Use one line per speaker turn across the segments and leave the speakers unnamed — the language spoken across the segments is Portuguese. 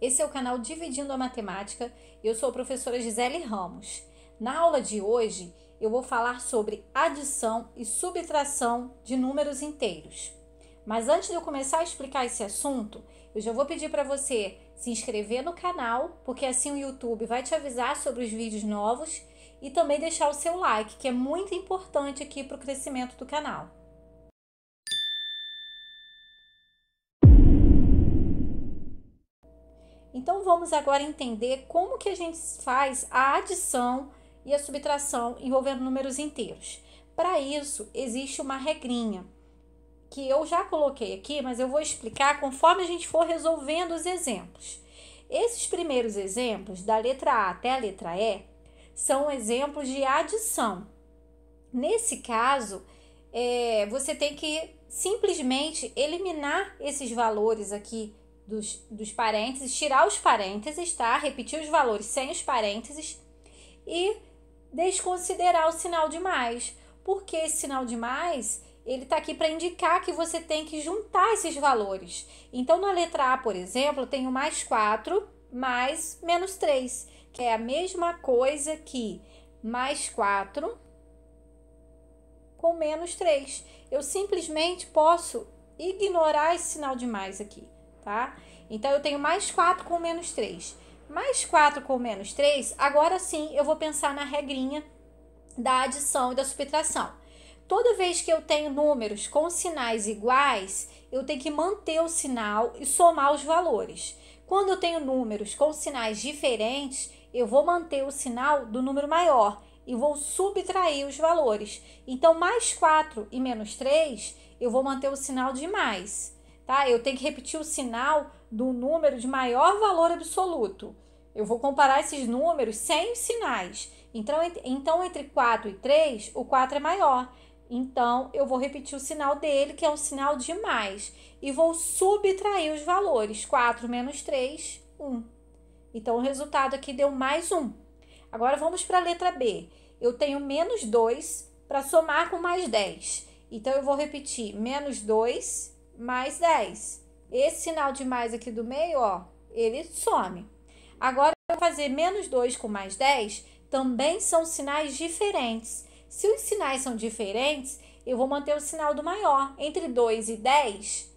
Esse é o canal Dividindo a Matemática. Eu sou a professora Gisele Ramos. Na aula de hoje, eu vou falar sobre adição e subtração de números inteiros. Mas antes de eu começar a explicar esse assunto, eu já vou pedir para você se inscrever no canal, porque assim o YouTube vai te avisar sobre os vídeos novos e também deixar o seu like, que é muito importante aqui para o crescimento do canal. Então vamos agora entender como que a gente faz a adição e a subtração envolvendo números inteiros. Para isso existe uma regrinha que eu já coloquei aqui, mas eu vou explicar conforme a gente for resolvendo os exemplos. Esses primeiros exemplos, da letra A até a letra E, são exemplos de adição. Nesse caso, é, você tem que simplesmente eliminar esses valores aqui dos, dos parênteses, tirar os parênteses, tá? Repetir os valores sem os parênteses e desconsiderar o sinal de mais, porque esse sinal de mais ele está aqui para indicar que você tem que juntar esses valores. Então, na letra A, por exemplo, eu tenho mais 4 mais menos 3, que é a mesma coisa que mais 4 com menos 3. Eu simplesmente posso ignorar esse sinal de mais aqui tá? Então, eu tenho mais 4 com menos 3. Mais 4 com menos 3, agora sim eu vou pensar na regrinha da adição e da subtração. Toda vez que eu tenho números com sinais iguais, eu tenho que manter o sinal e somar os valores. Quando eu tenho números com sinais diferentes, eu vou manter o sinal do número maior e vou subtrair os valores. Então, mais 4 e menos 3, eu vou manter o sinal de mais tá? Eu tenho que repetir o sinal do número de maior valor absoluto. Eu vou comparar esses números sem sinais. Então, então entre 4 e 3, o 4 é maior. Então, eu vou repetir o sinal dele, que é um sinal de mais, e vou subtrair os valores. 4 menos 3, 1. Então, o resultado aqui deu mais 1. Agora, vamos para a letra B. Eu tenho menos 2 para somar com mais 10. Então, eu vou repetir menos 2 mais 10. Esse sinal de mais aqui do meio, ó, ele some. Agora, eu vou fazer menos 2 com mais 10, também são sinais diferentes. Se os sinais são diferentes, eu vou manter o sinal do maior. Entre 2 e 10,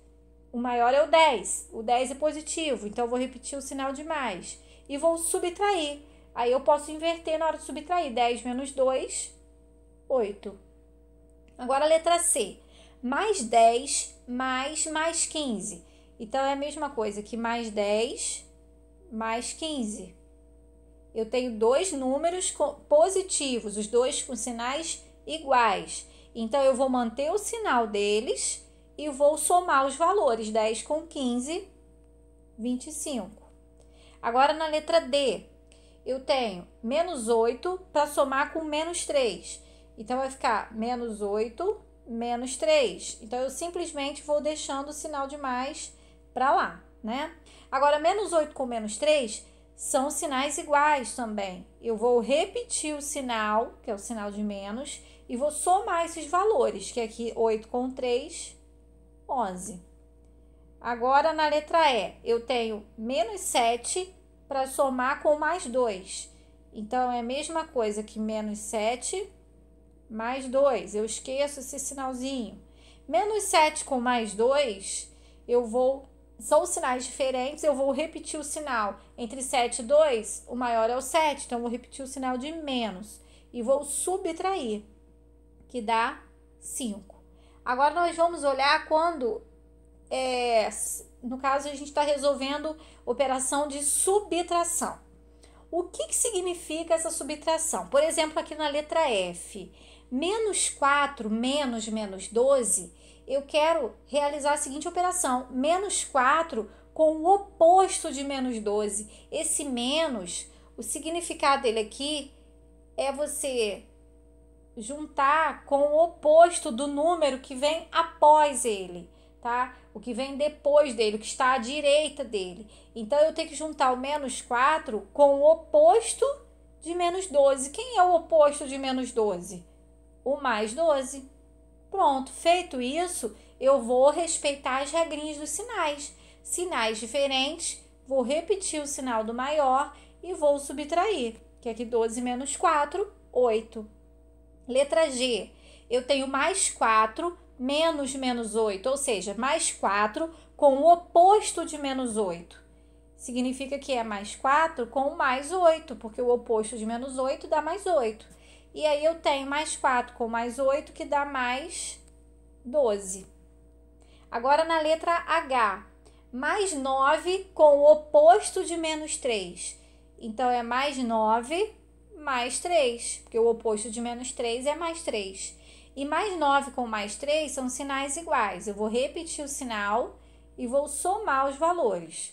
o maior é o 10. O 10 é positivo, então eu vou repetir o sinal de mais. E vou subtrair. Aí eu posso inverter na hora de subtrair. 10 menos 2, 8. Agora a letra C. Mais 10 mais mais 15. Então é a mesma coisa que mais 10 mais 15. Eu tenho dois números positivos, os dois com sinais iguais. Então eu vou manter o sinal deles e vou somar os valores 10 com 15, 25. Agora na letra D, eu tenho menos 8 para somar com menos 3. Então vai ficar menos 8 menos 3. Então, eu simplesmente vou deixando o sinal de mais para lá, né? Agora, menos 8 com menos 3 são sinais iguais também. Eu vou repetir o sinal, que é o sinal de menos, e vou somar esses valores, que é aqui 8 com 3, 11. Agora, na letra E, eu tenho menos 7 para somar com mais 2. Então, é a mesma coisa que menos 7 mais 2, eu esqueço esse sinalzinho. Menos 7 com mais 2, eu vou. São sinais diferentes, eu vou repetir o sinal. Entre 7 e 2, o maior é o 7, então eu vou repetir o sinal de menos. E vou subtrair, que dá 5. Agora nós vamos olhar quando. É, no caso, a gente está resolvendo operação de subtração. O que, que significa essa subtração? Por exemplo, aqui na letra F, menos 4 menos menos 12, eu quero realizar a seguinte operação: menos 4 com o oposto de menos 12. Esse menos, o significado dele aqui é você juntar com o oposto do número que vem após ele, tá? O que vem depois dele, o que está à direita dele. Então eu tenho que juntar o menos 4 com o oposto de menos 12. Quem é o oposto de menos 12? o mais 12. Pronto, feito isso, eu vou respeitar as regrinhas dos sinais. Sinais diferentes, vou repetir o sinal do maior e vou subtrair, que aqui é 12 menos 4, 8. Letra G, eu tenho mais 4 menos menos 8, ou seja, mais 4 com o oposto de menos 8. Significa que é mais 4 com mais 8, porque o oposto de menos 8 dá mais 8. E aí eu tenho mais 4 com mais 8, que dá mais 12. Agora na letra H, mais 9 com o oposto de menos 3. Então é mais 9 mais 3, porque o oposto de menos 3 é mais 3. E mais 9 com mais 3 são sinais iguais. Eu vou repetir o sinal e vou somar os valores.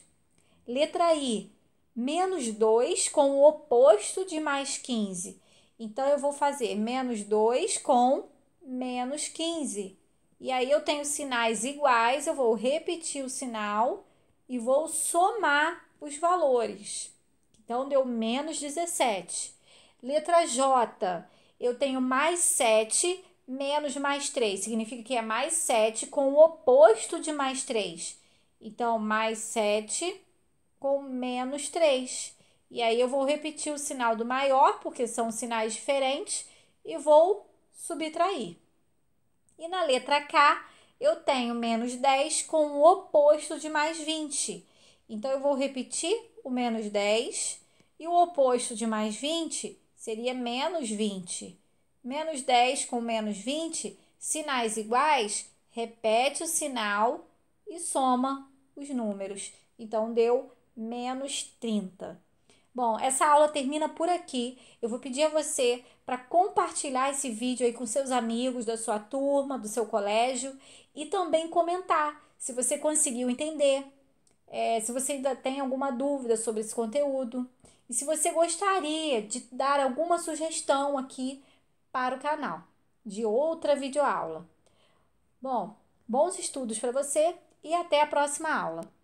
Letra I, menos 2 com o oposto de mais 15. Então, eu vou fazer menos 2 com menos 15. E aí, eu tenho sinais iguais, eu vou repetir o sinal e vou somar os valores. Então, deu menos 17. Letra J, eu tenho mais 7 menos mais 3. Significa que é mais 7 com o oposto de mais 3. Então, mais 7 com menos 3. E aí eu vou repetir o sinal do maior, porque são sinais diferentes, e vou subtrair. E na letra K, eu tenho menos 10 com o oposto de mais 20. Então, eu vou repetir o menos 10 e o oposto de mais 20 seria menos 20. Menos 10 com menos 20, sinais iguais, repete o sinal e soma os números. Então, deu menos 30. Bom, essa aula termina por aqui. Eu vou pedir a você para compartilhar esse vídeo aí com seus amigos, da sua turma, do seu colégio e também comentar se você conseguiu entender, é, se você ainda tem alguma dúvida sobre esse conteúdo e se você gostaria de dar alguma sugestão aqui para o canal de outra videoaula. Bom, bons estudos para você e até a próxima aula!